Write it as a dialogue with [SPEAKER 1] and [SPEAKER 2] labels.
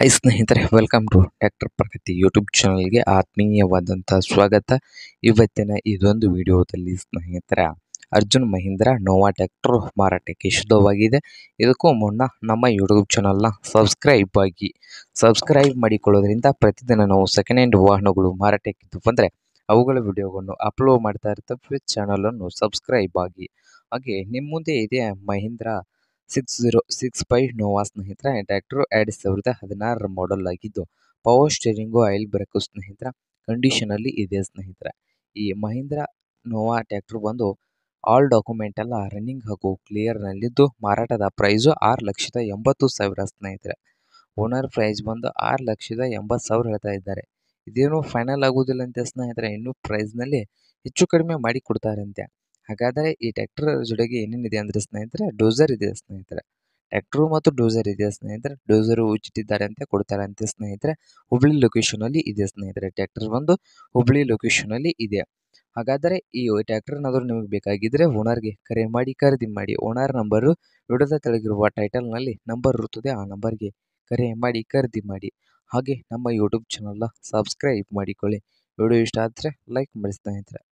[SPEAKER 1] high ಸ್ನೇಹಿತರೆ welcome to doctor Pragati YouTube ಚಾನಲ್ಗೆ ಆತ್ಮೀಯವಾದಂಥ ಸ್ವಾಗತ ಇವತ್ತಿನ ಇದೊಂದು ವಿಡಿಯೋದಲ್ಲಿ ಸ್ನೇಹಿತರ ಅರ್ಜುನ್ ಮಹೀಂದ್ರ ನೋವಾ ಟ್ಯಾಕ್ಟರ್ ಮಾರಾಟಕ್ಕೆ ಶುದ್ಧವಾಗಿದೆ ಇದಕ್ಕೂ ಮುನ್ನ ನಮ್ಮ ಯೂಟ್ಯೂಬ್ ಚಾನಲ್ನ ಸಬ್ಸ್ಕ್ರೈಬ್ ಆಗಿ ಸಬ್ಸ್ಕ್ರೈಬ್ ಮಾಡಿಕೊಳ್ಳೋದ್ರಿಂದ ಪ್ರತಿದಿನ ನಾವು ಸೆಕೆಂಡ್ ಹ್ಯಾಂಡ್ ವಾಹನಗಳು ಮಾರಾಟಕ್ಕಿದ್ದು ಬಂದರೆ ಅವುಗಳ ವಿಡಿಯೋಗಳನ್ನು ಅಪ್ಲೋಡ್ ಮಾಡ್ತಾ ಇರ್ತವೆ ಚಾನಲನ್ನು ಸಬ್ಸ್ಕ್ರೈಬ್ ಆಗಿ ಹಾಗೆ ನಿಮ್ಮ ಮುಂದೆ ಇದೆ Mahindra six zero six five Nova ಸ್ನೇಹಿತರೆ ಟ್ಯಾಕ್ಟ್ರು ಎರಡು ಸಾವಿರದ ಹದಿನಾರರ ಮಾಡೆಲ್ ಆಗಿದ್ದು ಪವರ್ ಸ್ಟೇರಿಂಗು ಆಯಿಲ್ ಬ್ರೇಕು ಸ್ನೇಹಿತರ ಅಲ್ಲಿ ಇದೆ ಸ್ನೇಹಿತರೆ ಈ ಮಹೀಂದ್ರ ನೋವಾ ಟ್ಯಾಕ್ಟ್ರು ಬಂದು ಆಲ್ ಡಾಕ್ಯುಮೆಂಟ್ ಎಲ್ಲ ರನ್ನಿಂಗ್ ಹಾಗೂ ಕ್ಲಿಯರ್ನಲ್ಲಿದ್ದು ಮಾರಾಟದ ಪ್ರೈಸು ಆರು ಲಕ್ಷದ ಎಂಬತ್ತು ಸಾವಿರ ಸ್ನೇಹಿತರೆ ಓನರ್ ಪ್ರೈಸ್ ಬಂದು ಆರು ಲಕ್ಷದ ಎಂಬತ್ತು ಸಾವಿರ ಹೇಳ್ತಾ ಇದ್ದಾರೆ ಇದೇನು ಫೈನಲ್ ಆಗೋದಿಲ್ಲ ಅಂತ ಸ್ನೇಹಿತರೆ ಇನ್ನೂ ಪ್ರೈಸ್ನಲ್ಲಿ ಹೆಚ್ಚು ಕಡಿಮೆ ಮಾಡಿ ಕೊಡ್ತಾರಂತೆ ಹಾಗಾದರೆ ಈ ಟ್ಯಾಕ್ಟರ್ ಜೊತೆಗೆ ಏನೇನಿದೆ ಅಂದರೆ ಸ್ನೇಹಿತರೆ ಡೋಸರ್ ಇದೆ ಸ್ನೇಹಿತರೆ ಟ್ಯಾಕ್ಟ್ರು ಮತ್ತು ಡೋಸರ್ ಇದೆ ಸ್ನೇಹಿತರೆ ಡೋಸರು ಉಚ್ಚಿಟ್ಟಿದ್ದಾರೆ ಅಂತ ಕೊಡ್ತಾರೆ ಅಂತ ಸ್ನೇಹಿತರೆ ಹುಬ್ಳಿ ಲೊಕೇಶನಲ್ಲಿ ಇದೆ ಸ್ನೇಹಿತರೆ ಟ್ಯಾಕ್ಟರ್ ಒಂದು ಹುಬ್ಳಿ ಲೊಕೇಶನಲ್ಲಿ ಇದೆ ಹಾಗಾದರೆ ಈ ಟ್ಯಾಕ್ಟರ್ನಾದರೂ ನಿಮಗೆ ಬೇಕಾಗಿದ್ದರೆ ಓನರ್ಗೆ ಕರೆ ಮಾಡಿ ಖರೀದಿ ಮಾಡಿ ಓನರ್ ನಂಬರು ವಿಡದ ತೆಳಗಿರುವ ಟೈಟಲ್ನಲ್ಲಿ ನಂಬರ್ ಇರುತ್ತದೆ ಆ ನಂಬರ್ಗೆ ಕರೆ ಮಾಡಿ ಖರೀದಿ ಮಾಡಿ ಹಾಗೆ ನಮ್ಮ ಯೂಟ್ಯೂಬ್ ಚಾನಲ್ನ ಸಬ್ಸ್ಕ್ರೈಬ್ ಮಾಡಿಕೊಳ್ಳಿ ವಿಡಿಯೋ ಇಷ್ಟ ಆದರೆ ಲೈಕ್ ಮಾಡಿ ಸ್ನೇಹಿತರೆ